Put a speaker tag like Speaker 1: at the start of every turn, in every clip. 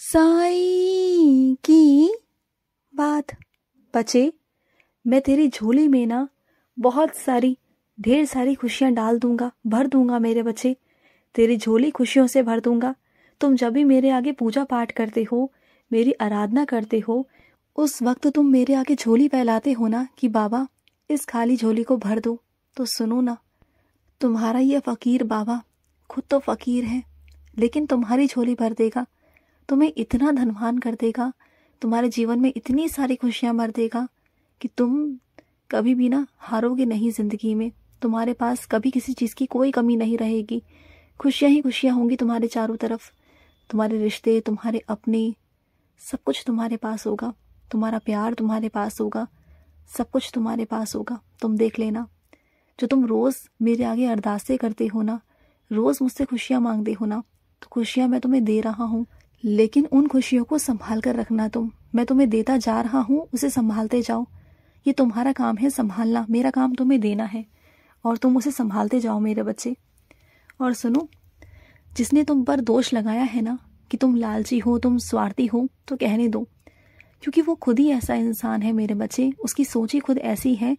Speaker 1: साई की बात बचे मैं तेरी झोली में ना बहुत सारी ढेर सारी खुशियां डाल दूंगा भर दूंगा मेरे बच्चे तेरी झोली खुशियों से भर दूंगा तुम जब भी मेरे आगे पूजा पाठ करते हो मेरी आराधना करते हो उस वक्त तुम मेरे आगे झोली फैलाते हो ना कि बाबा इस खाली झोली को भर दो तो सुनो ना तुम्हारा ये फ़कीर बाबा खुद तो फ़कीर है लेकिन तुम्हारी झोली भर देगा तुम्हें इतना धनवान कर देगा तुम्हारे जीवन में इतनी सारी खुशियां भर देगा कि तुम कभी भी ना हारोगे नहीं जिंदगी में तुम्हारे पास कभी किसी चीज़ की कोई कमी नहीं रहेगी खुशियाँ ही खुशियाँ होंगी तुम्हारे चारों तरफ तुम्हारे रिश्ते तुम्हारे अपने सब कुछ तुम्हारे पास होगा तुम्हारा प्यार तुम्हारे पास होगा सब कुछ तुम्हारे पास होगा तुम देख लेना जो तुम रोज़ मेरे आगे अरदासे करते हो ना रोज़ मुझसे खुशियाँ मांगते हो ना तो खुशियाँ मैं तुम्हें दे रहा हूँ लेकिन उन खुशियों को संभाल कर रखना तुम मैं तुम्हें देता जा रहा हूँ उसे संभालते जाओ ये तुम्हारा काम है संभालना मेरा काम तुम्हें देना है और तुम उसे संभालते जाओ मेरे बच्चे और सुनो जिसने तुम पर दोष लगाया है ना कि तुम लालची हो तुम स्वार्थी हो तो कहने दो क्योंकि वो खुद ही ऐसा इंसान है मेरे बच्चे उसकी सोच ही खुद ऐसी है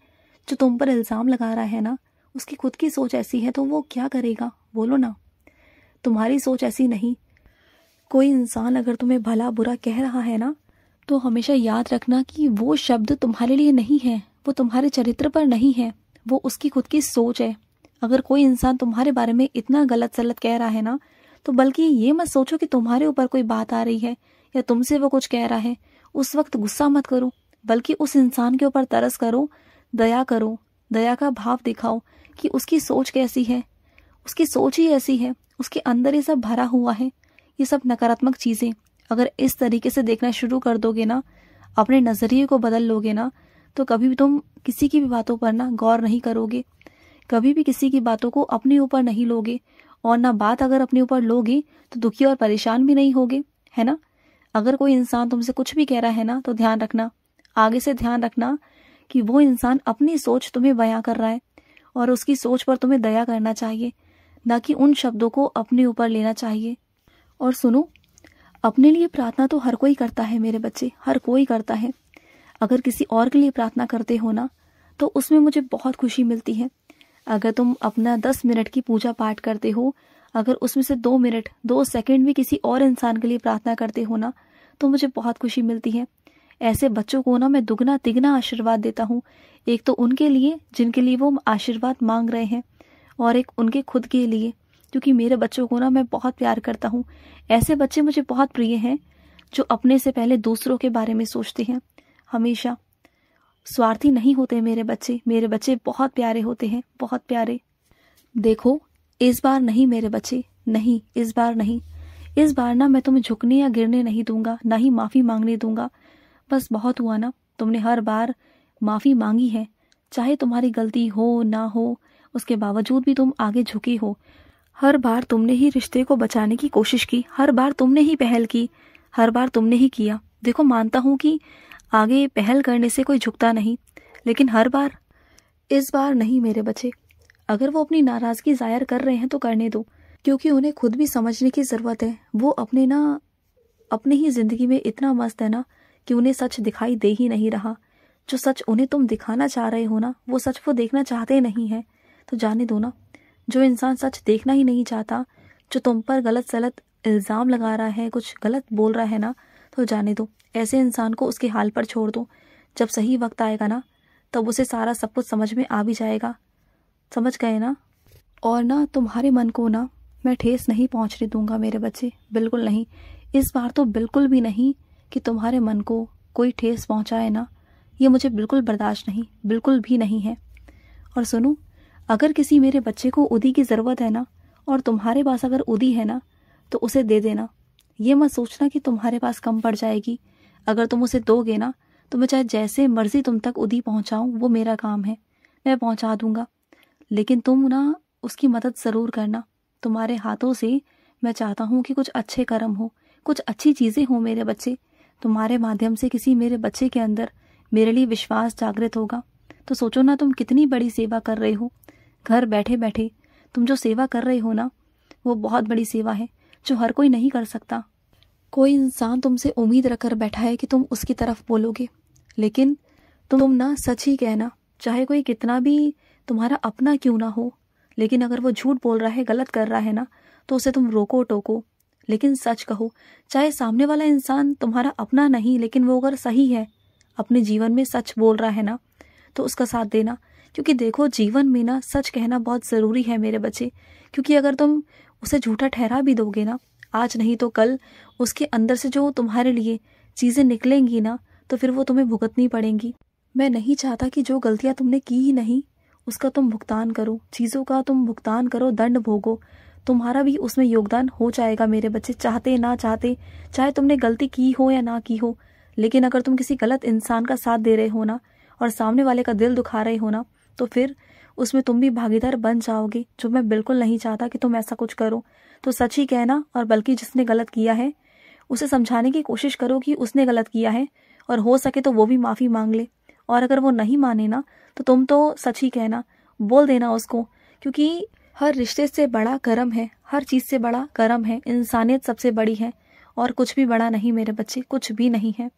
Speaker 1: जो तुम पर इल्ज़ाम लगा रहा है ना उसकी खुद की सोच ऐसी है तो वो क्या करेगा बोलो ना तुम्हारी सोच ऐसी नहीं कोई इंसान अगर तुम्हें भला बुरा कह रहा है ना तो हमेशा याद रखना कि वो शब्द तुम्हारे लिए नहीं है वो तुम्हारे चरित्र पर नहीं है वो उसकी खुद की सोच है अगर कोई इंसान तुम्हारे बारे में इतना गलत सलत कह रहा है ना तो बल्कि ये मत सोचो कि तुम्हारे ऊपर कोई बात आ रही है या तुमसे वो कुछ कह रहा है उस वक्त गुस्सा मत करो बल्कि उस इंसान के ऊपर तरस करो दया करो दया का भाव दिखाओ कि उसकी सोच कैसी है उसकी सोच ही ऐसी है उसके अंदर ये सब भरा हुआ है ये सब नकारात्मक चीज़ें अगर इस तरीके से देखना शुरू कर दोगे ना अपने नज़रिए को बदल लोगे ना तो कभी भी तुम किसी की भी बातों पर ना गौर नहीं करोगे कभी भी किसी की बातों को अपने ऊपर नहीं लोगे और ना बात अगर अपने ऊपर लोगे तो दुखी और परेशान भी नहीं होगे है ना अगर कोई इंसान तुमसे कुछ भी कह रहा है ना तो ध्यान रखना आगे से ध्यान रखना कि वो इंसान अपनी सोच तुम्हें बयां कर रहा है और उसकी सोच पर तुम्हें दया करना चाहिए ना कि उन शब्दों को अपने ऊपर लेना चाहिए और सुनो अपने लिए प्रार्थना तो हर कोई करता है मेरे बच्चे हर कोई करता है अगर किसी और के लिए प्रार्थना करते हो ना तो उसमें मुझे बहुत खुशी मिलती है अगर तुम अपना दस मिनट की पूजा पाठ करते हो अगर उसमें से दो मिनट दो सेकंड भी किसी और इंसान के लिए प्रार्थना करते हो ना तो मुझे बहुत खुशी मिलती है ऐसे बच्चों को ना मैं दुगना तिगना आशीर्वाद देता हूँ एक तो उनके लिए जिनके लिए वो आशीर्वाद मांग रहे हैं और एक उनके खुद के लिए क्योंकि मेरे बच्चों को ना मैं बहुत प्यार करता हूँ ऐसे बच्चे मुझे बहुत प्रिय हैं जो अपने से पहले दूसरों के बारे में सोचते हैं हमेशा स्वार्थी नहीं होते मेरे बच्चे मेरे बच्चे बहुत प्यारे होते हैं बहुत प्यारे देखो इस बार नहीं मेरे बच्चे नहीं इस बार नहीं इस बार ना मैं तुम्हें झुकने या गिरने नहीं दूंगा ना ही माफ़ी मांगने दूंगा बस बहुत हुआ ना तुमने हर बार माफ़ी मांगी है चाहे तुम्हारी गलती हो ना हो उसके बावजूद भी तुम आगे झुके हो हर बार तुमने ही रिश्ते को बचाने की कोशिश की हर बार तुमने ही पहल की हर बार तुमने ही किया देखो मानता हूँ कि आगे पहल करने से कोई झुकता नहीं लेकिन हर बार इस बार नहीं मेरे बच्चे अगर वो अपनी नाराज़गी जाहिर कर रहे हैं तो करने दो क्योंकि उन्हें खुद भी समझने की ज़रूरत है वो अपने ना अपने ही ज़िंदगी में इतना मस्त है ना कि उन्हें सच दिखाई दे ही नहीं रहा जो सच उन्हें तुम दिखाना चाह रहे हो ना वो सच वो देखना चाहते नहीं है तो जाने दो ना जो इंसान सच देखना ही नहीं चाहता जो तुम पर गलत सलत इल्ज़ाम लगा रहा है कुछ गलत बोल रहा है ना तो जाने दो ऐसे इंसान को उसके हाल पर छोड़ दो जब सही वक्त आएगा ना तब उसे सारा सब कुछ समझ में आ भी जाएगा समझ गए ना और ना तुम्हारे मन को ना मैं ठेस नहीं पहुंचने दूंगा मेरे बच्चे बिल्कुल नहीं इस बार तो बिल्कुल भी नहीं कि तुम्हारे मन को कोई ठेस पहुंचाए ना ये मुझे बिल्कुल बर्दाश्त नहीं बिल्कुल भी नहीं है और सुनो अगर किसी मेरे बच्चे को उदी की ज़रूरत है ना और तुम्हारे पास अगर उदी है ना तो उसे दे देना ये मत सोचना कि तुम्हारे पास कम पड़ जाएगी अगर तुम उसे दोगे ना तो मैं चाहे जैसे मर्जी तुम तक उदी पहुंचाऊं वो मेरा काम है मैं पहुंचा दूंगा लेकिन तुम ना उसकी मदद ज़रूर करना तुम्हारे हाथों से मैं चाहता हूँ कि कुछ अच्छे कर्म हो कुछ अच्छी चीज़ें हों मेरे बच्चे तुम्हारे माध्यम से किसी मेरे बच्चे के अंदर मेरे लिए विश्वास जागृत होगा तो सोचो ना तुम कितनी बड़ी सेवा कर रहे हो घर बैठे बैठे तुम जो सेवा कर रहे हो ना वो बहुत बड़ी सेवा है जो हर कोई नहीं कर सकता कोई इंसान तुमसे उम्मीद रखकर बैठा है कि तुम उसकी तरफ बोलोगे लेकिन तुम ना सच ही कहना चाहे कोई कितना भी तुम्हारा अपना क्यों ना हो लेकिन अगर वो झूठ बोल रहा है गलत कर रहा है ना तो उसे तुम रोको टोको लेकिन सच कहो चाहे सामने वाला इंसान तुम्हारा अपना नहीं लेकिन वो अगर सही है अपने जीवन में सच बोल रहा है ना तो उसका साथ देना क्योंकि देखो जीवन में ना सच कहना बहुत ज़रूरी है मेरे बच्चे क्योंकि अगर तुम उसे झूठा ठहरा भी दोगे ना आज नहीं तो कल उसके अंदर से जो तुम्हारे लिए चीज़ें निकलेंगी ना तो फिर वो तुम्हें भुगतनी पड़ेंगी मैं नहीं चाहता कि जो गलतियाँ तुमने की ही नहीं उसका तुम भुगतान करो चीज़ों का तुम भुगतान करो दंड भोगो तुम्हारा भी उसमें योगदान हो जाएगा मेरे बच्चे चाहते ना चाहते चाहे तुमने गलती की हो या ना की हो लेकिन अगर तुम किसी गलत इंसान का साथ दे रहे हो ना और सामने वाले का दिल दुखा रहे हो ना तो फिर उसमें तुम भी भागीदार बन जाओगे जो मैं बिल्कुल नहीं चाहता कि तुम ऐसा कुछ करो तो सच ही कहना और बल्कि जिसने गलत किया है उसे समझाने की कोशिश करो कि उसने गलत किया है और हो सके तो वो भी माफ़ी मांग ले और अगर वो नहीं माने ना तो तुम तो सच ही कहना बोल देना उसको क्योंकि हर रिश्ते से बड़ा कर्म है हर चीज़ से बड़ा कर्म है इंसानियत सबसे बड़ी है और कुछ भी बड़ा नहीं मेरे बच्चे कुछ भी नहीं है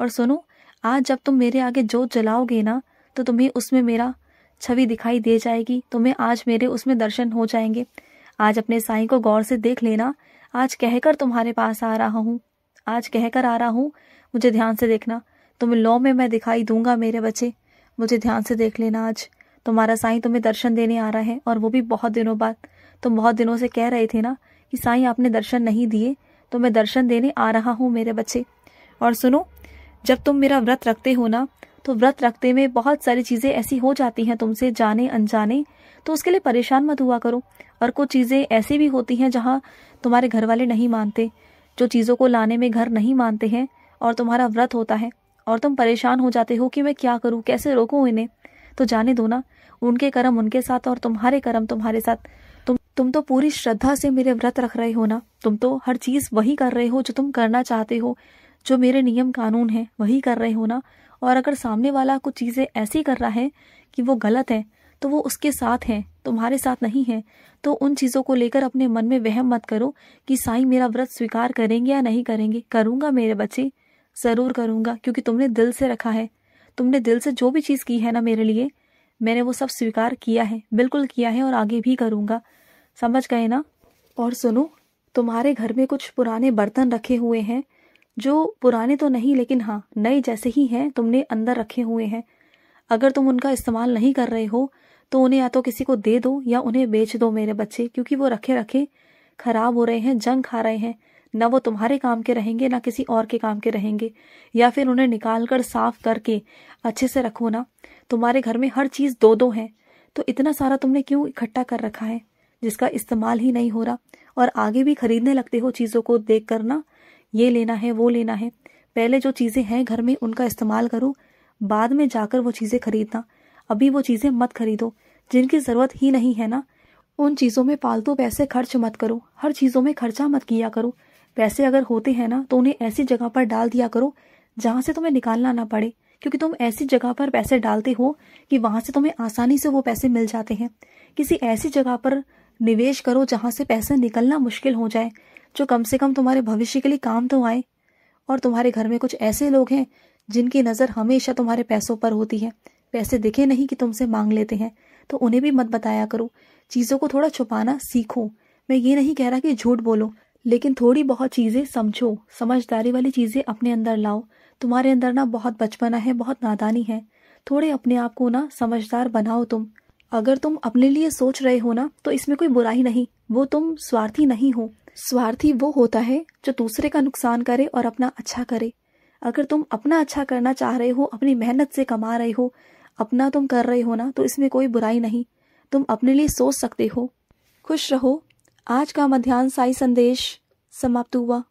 Speaker 1: और सुनो आज जब तुम मेरे आगे जोत जलाओगे ना तो तुम्हें उसमें मेरा छवि दिखाई दे जाएगी तुम्हें आज मेरे उसमें दर्शन हो जाएंगे आज अपने साईं को गौर से देख लेना आज कहकर तुम्हारे पास आ रहा हूँ आज कहकर आ रहा हूँ मुझे ध्यान से देखना तुम्हें लौ में मैं दिखाई दूंगा मेरे बच्चे मुझे ध्यान से देख लेना आज तुम्हारा साईं तुम्हें दर्शन देने आ रहा है और वो भी बहुत दिनों बाद तुम बहुत दिनों से कह रहे थे ना कि साईं आपने दर्शन नहीं दिए तो मैं दर्शन देने आ रहा हूँ मेरे बच्चे और सुनो जब तुम मेरा व्रत रखते हो ना तो व्रत रखते में बहुत सारी चीज़ें ऐसी हो जाती हैं तुमसे जाने अनजाने तो उसके लिए परेशान मत हुआ करो और कुछ चीज़ें ऐसी भी होती हैं जहां तुम्हारे घर वाले नहीं मानते जो चीज़ों को लाने में घर नहीं मानते हैं और तुम्हारा व्रत होता है और तुम परेशान हो जाते हो कि मैं क्या करूं कैसे रोकू इन्हें तो जाने दो ना उनके कर्म उनके साथ और तुम्हारे कर्म तुम्हारे साथ तुम तुम तो पूरी श्रद्धा से मेरे व्रत रख रहे हो ना तुम तो हर चीज़ वही कर रहे हो जो तुम करना चाहते हो जो मेरे नियम कानून हैं वही कर रहे हो ना और अगर सामने वाला कुछ चीज़ें ऐसी कर रहा है कि वो गलत है तो वो उसके साथ है तुम्हारे साथ नहीं है तो उन चीज़ों को लेकर अपने मन में वहम मत करो कि साईं मेरा व्रत स्वीकार करेंगे या नहीं करेंगे करूँगा मेरे बच्चे ज़रूर करूँगा क्योंकि तुमने दिल से रखा है तुमने दिल से जो भी चीज़ की है ना मेरे लिए मैंने वो सब स्वीकार किया है बिल्कुल किया है और आगे भी करूँगा समझ गए ना और सुनो तुम्हारे घर में कुछ पुराने बर्तन रखे हुए हैं जो पुराने तो नहीं लेकिन हाँ नए जैसे ही हैं तुमने अंदर रखे हुए हैं अगर तुम उनका इस्तेमाल नहीं कर रहे हो तो उन्हें या तो किसी को दे दो या उन्हें बेच दो मेरे बच्चे क्योंकि वो रखे रखे खराब हो रहे हैं जंग खा रहे हैं ना वो तुम्हारे काम के रहेंगे ना किसी और के काम के रहेंगे या फिर उन्हें निकाल कर साफ करके अच्छे से रखो ना तुम्हारे घर में हर चीज दो दो है तो इतना सारा तुमने क्यों इकट्ठा कर रखा है जिसका इस्तेमाल ही नहीं हो रहा और आगे भी खरीदने लगते हो चीजों को देख कर ना ये लेना है वो लेना है पहले जो चीज़ें हैं घर में उनका इस्तेमाल करो बाद में जाकर वो चीज़ें खरीदना अभी वो चीज़ें मत खरीदो जिनकी ज़रूरत ही नहीं है ना उन चीज़ों में पालतू पैसे खर्च मत करो हर चीज़ों में खर्चा मत किया करो पैसे अगर होते हैं ना तो उन्हें ऐसी जगह पर डाल दिया करो जहाँ से तुम्हें निकालना ना पड़े क्योंकि तुम ऐसी जगह पर पैसे डालते हो कि वहाँ से तुम्हें आसानी से वो पैसे मिल जाते हैं किसी ऐसी जगह पर निवेश करो जहाँ से पैसा निकलना मुश्किल हो जाए जो कम से कम तुम्हारे भविष्य के लिए काम तो आए और तुम्हारे घर में कुछ ऐसे लोग हैं जिनकी नज़र हमेशा तुम्हारे पैसों पर होती है पैसे दिखे नहीं कि तुमसे मांग लेते हैं तो उन्हें भी मत बताया करो चीज़ों को थोड़ा छुपाना सीखो मैं ये नहीं कह रहा कि झूठ बोलो लेकिन थोड़ी बहुत चीज़ें समझो समझदारी वाली चीज़ें अपने अंदर लाओ तुम्हारे अंदर ना बहुत बचपना है बहुत नादानी है थोड़े अपने आप को ना समझदार बनाओ तुम अगर तुम अपने लिए सोच रहे हो ना तो इसमें कोई बुराई नहीं वो तुम स्वार्थी नहीं हो स्वार्थी वो होता है जो दूसरे का नुकसान करे और अपना अच्छा करे अगर तुम अपना अच्छा करना चाह रहे हो अपनी मेहनत से कमा रहे हो अपना तुम कर रहे हो ना तो इसमें कोई बुराई नहीं तुम अपने लिए सोच सकते हो खुश रहो आज का मध्यान्ह साई संदेश समाप्त हुआ